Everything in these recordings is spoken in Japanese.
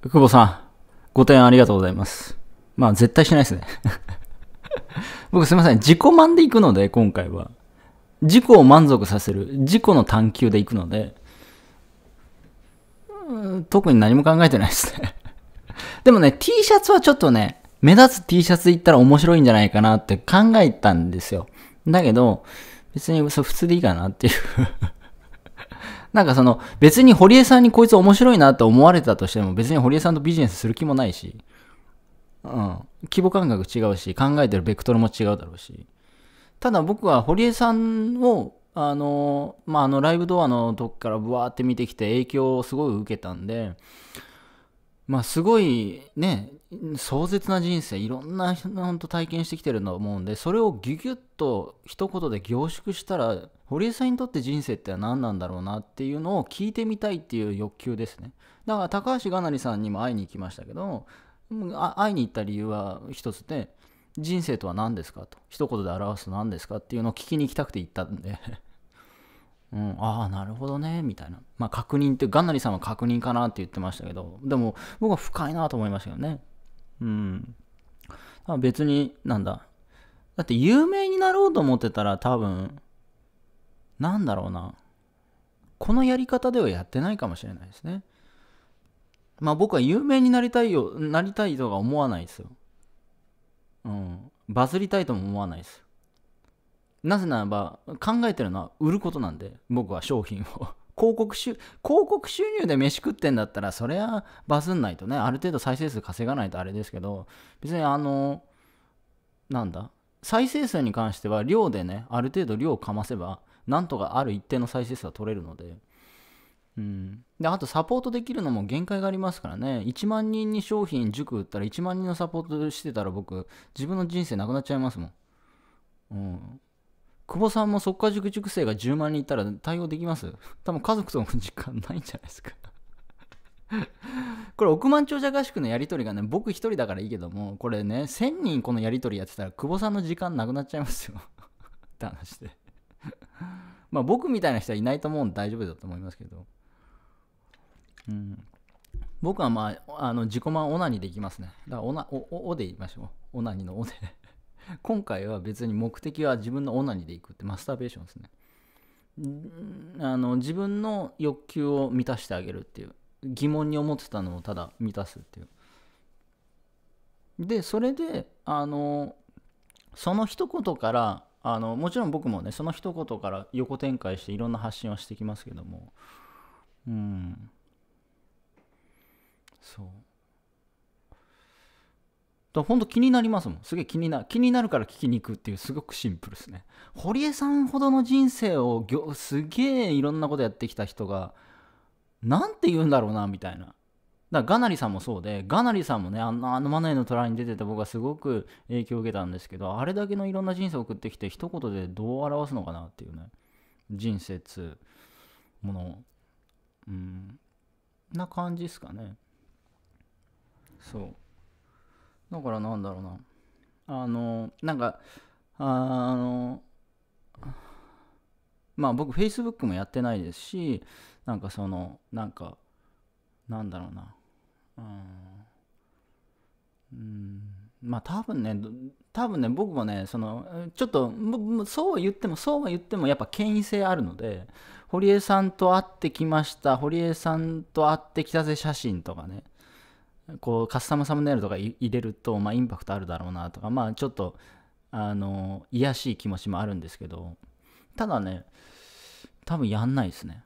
久保さん、ご提案ありがとうございます。まあ、絶対しないですね 僕すいません、自己満で行くので、今回は。自己を満足させる、自己の探求で行くので、特に何も考えてないですね でもね、T シャツはちょっとね、目立つ T シャツ行ったら面白いんじゃないかなって考えたんですよ。だけど、別に嘘普通でいいかなっていうなんかその、別に堀江さんにこいつ面白いなと思われたとしても、別に堀江さんとビジネスする気もないし、うん。規模感覚違うし、考えてるベクトルも違うだろうし。ただ僕は堀江さんを、あの、まあ、あの、ライブドアの時からブワーって見てきて影響をすごい受けたんで、まあ、すごいね、壮絶な人生、いろんな、本当体験してきてると思うんで、それをギュギュッと一言で凝縮したら、堀江さんにとって人生って何なんだろうなっていうのを聞いてみたいっていう欲求ですねだから高橋がなりさんにも会いに行きましたけど会いに行った理由は一つで人生とは何ですかと一言で表すと何ですかっていうのを聞きに行きたくて行ったんで うん、ああなるほどねみたいなまあ確認ってがなりさんは確認かなって言ってましたけどでも僕は深いなと思いましたよねうん別になんだだって有名になろうと思ってたら多分なんだろうな、このやり方ではやってないかもしれないですね。まあ僕は有名になりたいよ、なりたいとは思わないですよ。うん。バズりたいとも思わないです。なぜならば、考えてるのは売ることなんで、僕は商品を。広告収広告収入で飯食ってんだったら、そりゃバズんないとね、ある程度再生数稼がないとあれですけど、別にあの、なんだ、再生数に関しては量でね、ある程度量をかませば、なんとかある一定の再生数は取れるので。うん、であとサポートできるのも限界がありますからね1万人に商品塾売ったら1万人のサポートしてたら僕自分の人生なくなっちゃいますもん、うん、久保さんもっか。塾塾生が10万人いたら対応できます多分家族との時間ないんじゃないですかこれ億万長者合宿のやり取りがね僕1人だからいいけどもこれね1000人このやり取りやってたら久保さんの時間なくなっちゃいますよって話でまあ僕みたいな人はいないと思うんで大丈夫だと思いますけど。うん。僕はまあ、あの自己満オナニーでいきますね。だからオナ、お、おで言いましょう。オナニーのオで 今回は別に目的は自分のオナニーでいくってマスターベーションですね。あの自分の欲求を満たしてあげるっていう疑問に思ってたのをただ満たすっていうでそれであのその一言からあのもちろん僕もねその一言から横展開していろんな発信はしてきますけどもうんそうとほんと気になりますもんすげえ気にな気になるから聞きに行くっていうすごくシンプルですね堀江さんほどの人生をすげえいろんなことやってきた人が何て言うんだろうなみたいなだガナリさんもそうで、ガナリさんもね、あのあのマネーのトラに出てて僕はすごく影響を受けたんですけど、あれだけのいろんな人生を送ってきて、一言でどう表すのかなっていうね、人生つもの、うん、な感じですかね。そう。だからなんだろうな。あの、なんか、あの、まあ僕 Facebook もやってないですし、なんかその、なんか、なんだろうな。うん。まあ多分ね、多分ね、僕もね、その、ちょっと、そうは言っても、そうは言っても、やっぱ権威性あるので、堀江さんと会ってきました、堀江さんと会ってきたぜ写真とかね、こう、カスタムサムネイルとか入れると、まあインパクトあるだろうなとか、まあちょっと、あの、癒やしい気持ちもあるんですけど、ただね、多分やんないですね。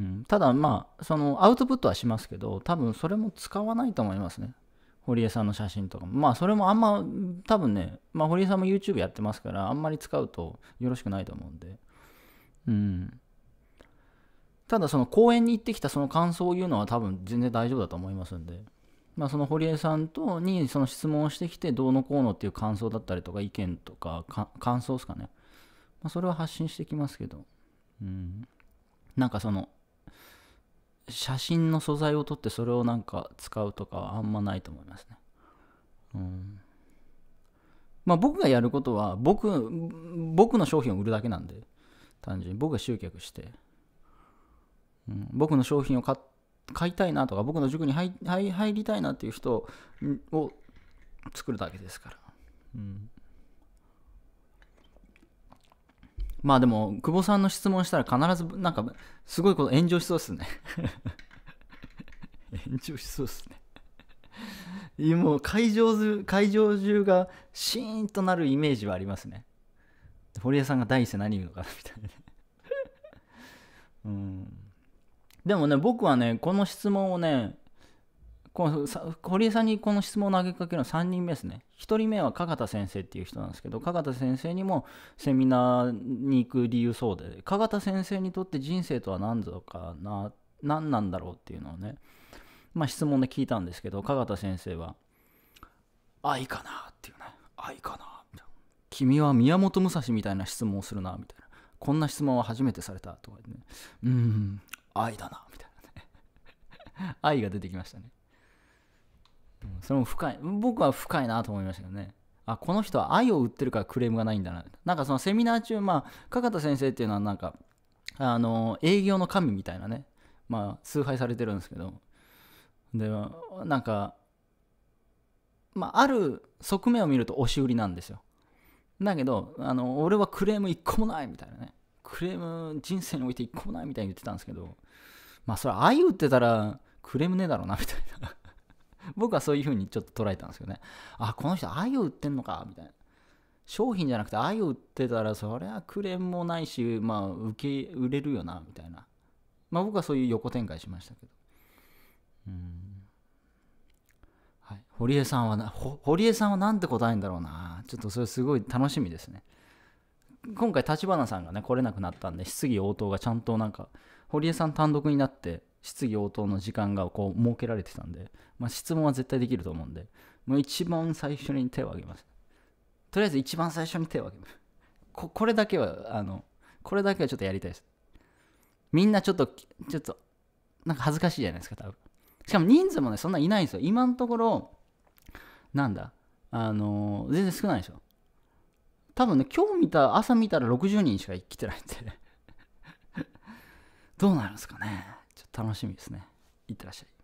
うん、ただまあそのアウトプットはしますけど多分それも使わないと思いますね堀江さんの写真とかもまあそれもあんま多分ね、まあ、堀江さんも YouTube やってますからあんまり使うとよろしくないと思うんでうんただその公園に行ってきたその感想を言うのは多分全然大丈夫だと思いますんでまあ、その堀江さんとにその質問をしてきてどうのこうのっていう感想だったりとか意見とか感想ですかね、まあ、それは発信してきますけど、うん、なんかその写真の素材を撮ってそれをなんか使うとかはあんまないと思いますね。うんまあ、僕がやることは僕僕の商品を売るだけなんで単純に僕が集客して、うん、僕の商品を買いたいなとか僕の塾に入りたいなっていう人を作るだけですから。うんまあでも、久保さんの質問したら必ず、なんか、すごいこと炎上しそうですね 炎上しそうですねもう会場中、会場中がシーンとなるイメージはありますね。堀江さんが第一声何言うのかなみたいなうん。でもね、僕はね、この質問をね、この堀江さんにこの質問を投げかけるのは3人目ですね。1人目は加賀田先生っていう人なんですけど、加賀田先生にもセミナーに行く理由そうで、加賀田先生にとって人生とは何ぞかな、何なんだろうっていうのをね、まあ、質問で聞いたんですけど、加賀田先生は、愛かなっていうね、愛かなみたいな。君は宮本武蔵みたいな質問をするな、みたいな。こんな質問は初めてされたとかね、うん、愛だな、みたいなね。愛が出てきましたね。それも深い僕は深いなと思いましたけどねあこの人は愛を売ってるからクレームがないんだななんかそのセミナー中まあ加賀田先生っていうのはなんかあの営業の神みたいなねまあ崇拝されてるんですけどでなんかまあある側面を見ると押し売りなんですよだけどあの俺はクレーム1個もないみたいなねクレーム人生において1個もないみたいに言ってたんですけどまあそれ愛売ってたらクレームねえだろうなみたいな僕はそういうふうにちょっと捉えたんですよね。あ、この人、愛を売ってんのか、みたいな。商品じゃなくて、愛を売ってたら、そりゃクレームもないし、まあ、受け、売れるよな、みたいな。まあ、僕はそういう横展開しましたけど。うん。はい。堀江さんはな、堀江さんはなんて答えんだろうな。ちょっとそれすごい楽しみですね。今回、立花さんがね、来れなくなったんで、質疑応答がちゃんとなんか、堀江さん単独になって、質疑応答の時間がこう設けられてたんで、まあ、質問は絶対できると思うんで、もう一番最初に手を挙げます。とりあえず一番最初に手を挙げます。ここれだけは、あの、これだけはちょっとやりたいです。みんなちょっと、ちょっと、なんか恥ずかしいじゃないですか、多分。しかも人数もね、そんないないんですよ。今のところ、なんだ、あの全然少ないでしょ。多分ね、今日見た、朝見たら60人しか来てないんでどうなるんですかね。ちょっと楽しみですねいってらっしゃい